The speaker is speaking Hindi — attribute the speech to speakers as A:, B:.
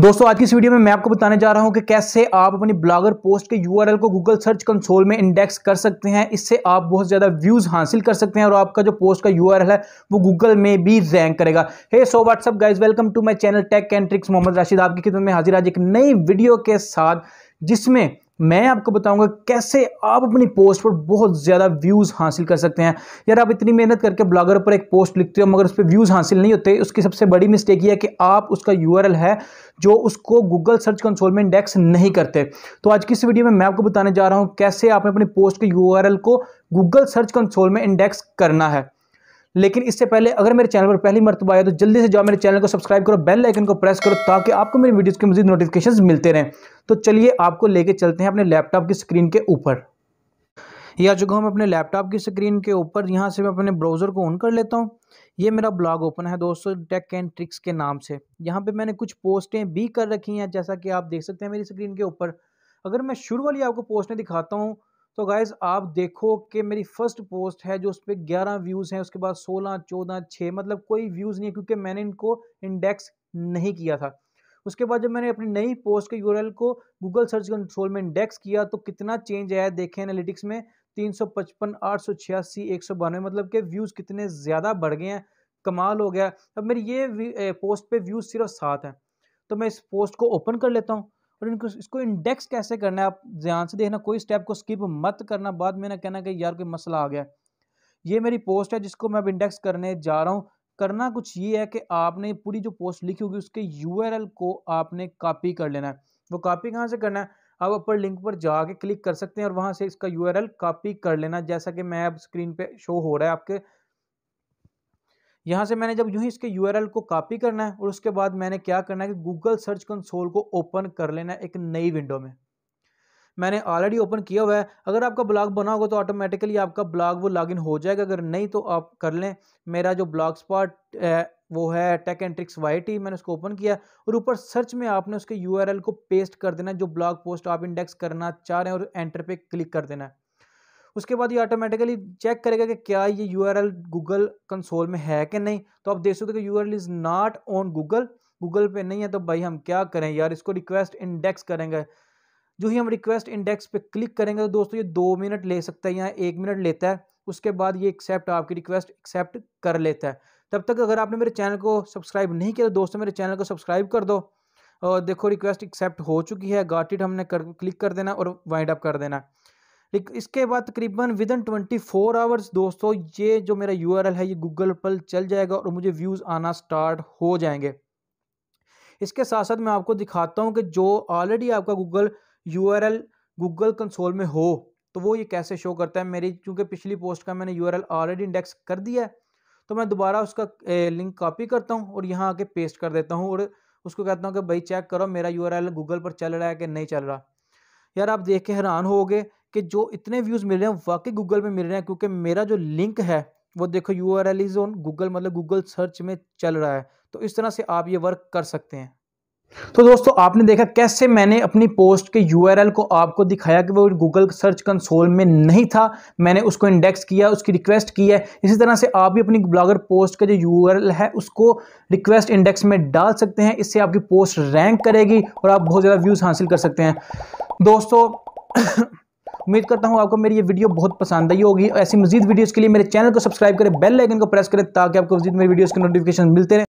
A: दोस्तों आज की इस वीडियो में मैं आपको बताने जा रहा हूं कि कैसे आप अपनी ब्लॉगर पोस्ट के यूआरएल को गूगल सर्च कंसोल में इंडेक्स कर सकते हैं इससे आप बहुत ज़्यादा व्यूज़ हासिल कर सकते हैं और आपका जो पोस्ट का यूआरएल है वो गूगल में भी रैंक करेगा hey so WhatsApp guys welcome to my channel tech and tricks Mohammed Rashid आपकी खिदमत में हाजिर आज एक नई वीडियो के साथ जिसमें मैं आपको बताऊंगा कैसे आप अपनी पोस्ट पर बहुत ज़्यादा व्यूज़ हासिल कर सकते हैं यार आप इतनी मेहनत करके ब्लॉगर पर एक पोस्ट लिखते हो मगर उस पर व्यूज़ हासिल नहीं होते उसकी सबसे बड़ी मिस्टेक ये है कि आप उसका यू है जो उसको गूगल सर्च कंसोल में इंडेक्स नहीं करते तो आज की इस वीडियो में मैं आपको बताने जा रहा हूँ कैसे आपने अपनी पोस्ट के यू को गूगल सर्च कंसोल में इंडेक्स करना है लेकिन इससे पहले अगर मेरे चैनल पर पहली मरतबा आया तो जल्दी से जाओ मेरे चैनल को सब्सक्राइब करो बेल लाइकन को प्रेस करो ताकि आपको मेरी वीडियोज़ के मजीद नोटिफिकेशन मिलते रहें तो चलिए आपको लेके चलते हैं अपने लैपटॉप की स्क्रीन के ऊपर या आ चुका हूँ मैं अपने लैपटॉप की स्क्रीन के ऊपर यहाँ से मैं अपने ब्राउज़र को ऑन कर लेता हूँ ये मेरा ब्लॉग ओपन है दोस्तों टेक एंड ट्रिक्स के नाम से यहाँ पे मैंने कुछ पोस्टें भी कर रखी हैं जैसा कि आप देख सकते हैं मेरी स्क्रीन के ऊपर अगर मैं शुरू वाली आपको पोस्टें दिखाता हूँ तो गाइज़ आप देखो कि मेरी फर्स्ट पोस्ट है जो उस पर ग्यारह व्यूज़ हैं उसके बाद सोलह चौदह छः मतलब कोई व्यूज़ नहीं है क्योंकि मैंने इनको इंडेक्स नहीं किया था उसके बाद जब मैंने अपनी नई पोस्ट के यूरल को गूगल सर्च कंट्रोल में इंडेक्स किया तो कितना चेंज आया देखें एनालिटिक्स में तीन सौ पचपन आठ सौ छियासी एक सौ बानवे मतलब कि व्यूज़ कितने ज़्यादा बढ़ गए हैं कमाल हो गया अब मेरी ये पोस्ट पे व्यूज़ सिर्फ सात हैं तो मैं इस पोस्ट को ओपन कर लेता हूँ और इनको इसको इंडेक्स कैसे करना है आप ध्यान से देखना कोई स्टेप को स्किप मत करना बाद में ना कहना कि यार कोई मसला आ गया ये मेरी पोस्ट है जिसको मैं अब इंडेक्स करने जा रहा हूँ करना कुछ ये है कि आपने पूरी जो पोस्ट लिखी होगी उसके यू को आपने कापी कर लेना है वो कापी कहाँ से करना है आप ऊपर लिंक पर जाके क्लिक कर सकते हैं और वहाँ से इसका यू कॉपी कर लेना जैसा कि मैं अब स्क्रीन पे शो हो रहा है आपके यहाँ से मैंने जब यूँ ही इसके यू को कॉपी करना है और उसके बाद मैंने क्या करना है कि गूगल सर्च कंसोल को ओपन कर लेना है एक नई विंडो में मैंने ऑलरेडी ओपन किया हुआ है अगर आपका ब्लॉग बना होगा तो ऑटोमेटिकली आपका ब्लॉग वो लॉगिन हो जाएगा अगर नहीं तो आप कर लें मेरा जो ब्लॉग स्पॉट है वो है tech and tricks Y T मैंने उसको ओपन किया और ऊपर सर्च में आपने उसके यू को पेस्ट कर देना है जो ब्लॉग पोस्ट आप इंडेक्स करना चाह रहे हैं और एंटर पे क्लिक कर देना है उसके बाद ये ऑटोमेटिकली चेक करेगा कि क्या ये U R L Google console में है कि नहीं तो आप देख सकते हो कि U R L is not on Google Google पे नहीं है तो भाई हम क्या करें यार इसको रिक्वेस्ट इंडेक्स करेंगे जो ही हम रिक्वेस्ट इंडेक्स पे क्लिक करेंगे तो दोस्तों ये दो मिनट ले सकता है या एक मिनट लेता है उसके बाद ये एक्सेप्ट आपकी रिक्वेस्ट एक्सेप्ट कर लेता है तब तक अगर आपने मेरे चैनल को सब्सक्राइब नहीं किया तो दोस्तों मेरे चैनल को सब्सक्राइब कर दो और देखो रिक्वेस्ट एक्सेप्ट हो चुकी है गार्टिड हमने कर क्लिक कर देना और वाइंड अप कर देना इसके बाद तकरीबन within twenty four hours दोस्तों ये जो मेरा यू है ये गूगल पर चल जाएगा और मुझे व्यूज़ आना स्टार्ट हो जाएंगे इसके साथ साथ मैं आपको दिखाता हूँ कि जो ऑलरेडी आपका Google U R Google console में हो तो वो ये कैसे शो करता है मेरी क्योंकि पिछली पोस्ट का मैंने यू ऑलरेडी इंडेक्स कर दिया है तो मैं दोबारा उसका लिंक कॉपी करता हूँ और यहाँ आके पेस्ट कर देता हूँ और उसको कहता हूँ कि भाई चेक करो मेरा यू गूगल पर चल रहा है कि नहीं चल रहा यार आप देख के हैरान होगे कि जो इतने व्यूज़ मिल रहे हैं वाकई गूगल में मिल रहे हैं क्योंकि मेरा जो लिंक है वो देखो U R L is on Google मतलब गूगल सर्च में चल रहा है तो इस तरह से आप ये वर्क कर सकते हैं तो दोस्तों आपने देखा कैसे मैंने अपनी पोस्ट के यूआरएल को आपको दिखाया कि वो गूगल सर्च कंसोल में नहीं था मैंने उसको इंडेक्स किया उसकी रिक्वेस्ट की है इसी तरह से आप भी अपनी ब्लॉगर पोस्ट का जो यूआरएल है उसको रिक्वेस्ट इंडेक्स में डाल सकते हैं इससे आपकी पोस्ट रैंक करेगी और आप बहुत ज़्यादा व्यूज़ हासिल कर सकते हैं दोस्तों उम्मीद करता हूँ आपको मेरी ये वीडियो बहुत पसंद आई होगी ऐसी मजीद वीडियोज़ के लिए मेरे चैनल को सब्सक्राइब करें बेल लाइकन को प्रेस करें ताकि आपको मजीद मेरी वीडियोज़ के नोटिफिकेशन मिलते रहे